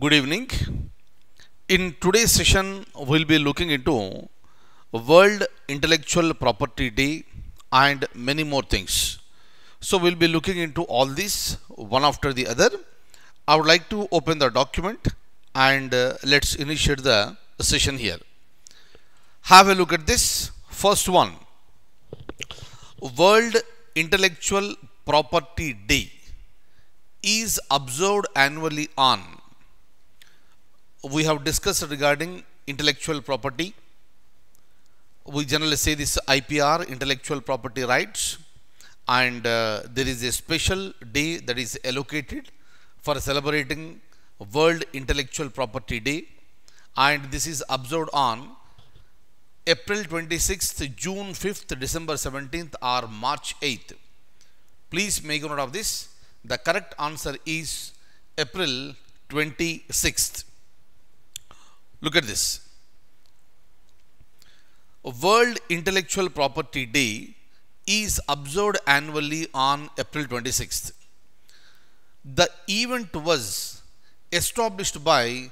good evening in today's session we'll be looking into world intellectual property day and many more things so we'll be looking into all these one after the other i would like to open the document and uh, let's initiate the session here have a look at this first one world intellectual property day is observed annually on we have discussed regarding intellectual property. We generally say this IPR, intellectual property rights, and uh, there is a special day that is allocated for celebrating World Intellectual Property Day, and this is observed on April 26th, June 5th, December 17th, or March 8th. Please make note of this. The correct answer is April 26th. Look at this. World Intellectual Property Day is observed annually on April 26th. The event was established by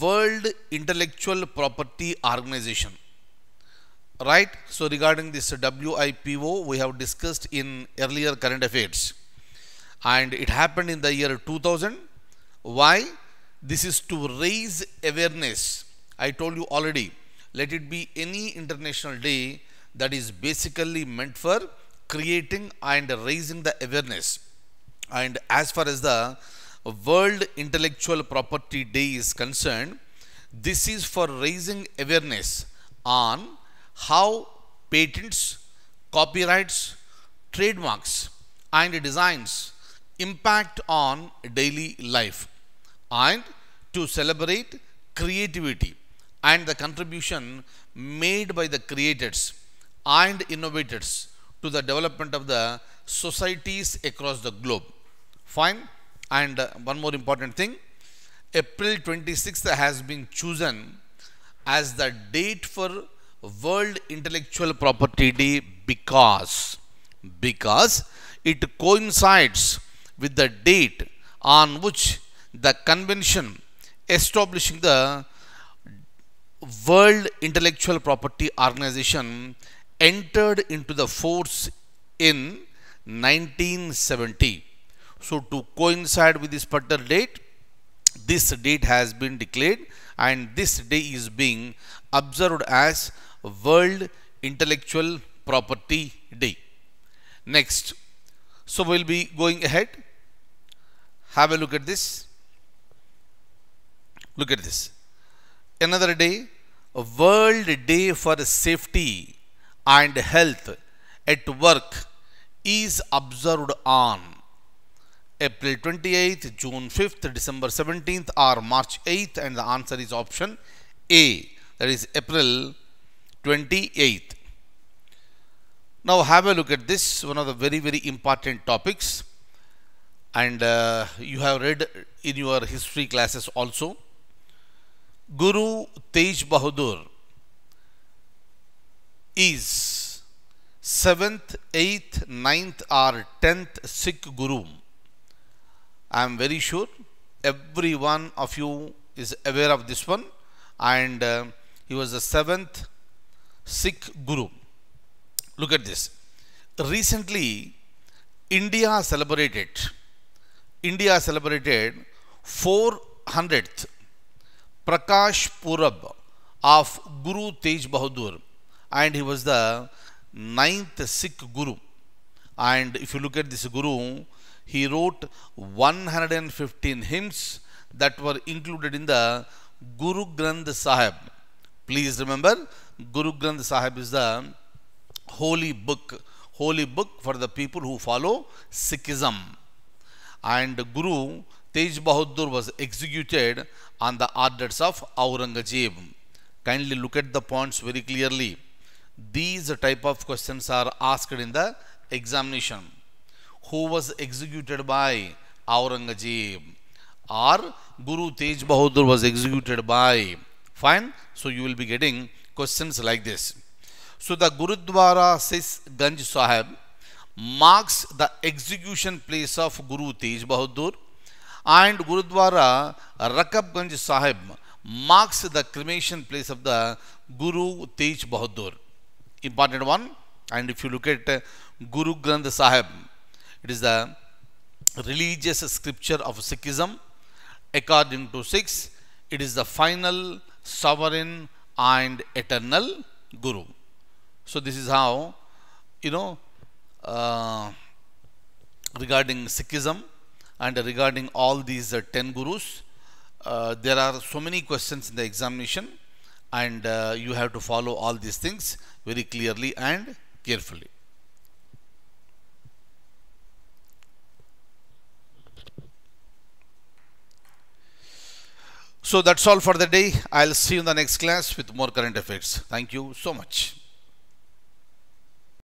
World Intellectual Property Organization. Right? So regarding this WIPO, we have discussed in earlier current affairs. And it happened in the year 2000. Why? This is to raise awareness. I told you already, let it be any international day that is basically meant for creating and raising the awareness. And as far as the World Intellectual Property Day is concerned, this is for raising awareness on how patents, copyrights, trademarks, and designs impact on daily life and to celebrate creativity and the contribution made by the creators and innovators to the development of the societies across the globe. Fine. And uh, one more important thing, April 26th has been chosen as the date for World Intellectual Property Day because, because it coincides with the date on which the convention establishing the World Intellectual Property Organization entered into the force in 1970. So to coincide with this particular date, this date has been declared and this day is being observed as World Intellectual Property Day. Next, so we'll be going ahead. Have a look at this. Look at this. Another day, a World Day for Safety and Health at Work is observed on April 28th, June 5th, December 17th or March 8th and the answer is option A that is April 28th. Now have a look at this one of the very very important topics and uh, you have read in your history classes also Guru Tej Bahadur is 7th, 8th, 9th or 10th Sikh Guru. I am very sure every one of you is aware of this one and uh, he was the 7th Sikh Guru. Look at this. Recently, India celebrated. India celebrated 400th Prakash Purab of Guru Tej Bahadur and he was the ninth Sikh Guru and if you look at this Guru he wrote 115 hymns that were included in the Guru Granth Sahib please remember Guru Granth Sahib is the holy book holy book for the people who follow Sikhism and Guru Tej Bahadur was executed on the orders of Aurangzeb. Kindly look at the points very clearly. These type of questions are asked in the examination. Who was executed by Aurangzeb? Or Guru Tej Bahadur was executed by? Fine. So you will be getting questions like this. So the Gurudwara says Ganj Sahib marks the execution place of Guru Tej Bahadur and Gurudwara Rakabganj Sahib marks the cremation place of the Guru Tej Bahadur. Important one. And if you look at Guru Granth Sahib, it is the religious scripture of Sikhism. According to Sikhs, it is the final, sovereign and eternal Guru. So this is how, you know, uh, regarding Sikhism, and regarding all these uh, 10 gurus uh, there are so many questions in the examination and uh, you have to follow all these things very clearly and carefully So that's all for the day. I'll see you in the next class with more current affairs. Thank you so much.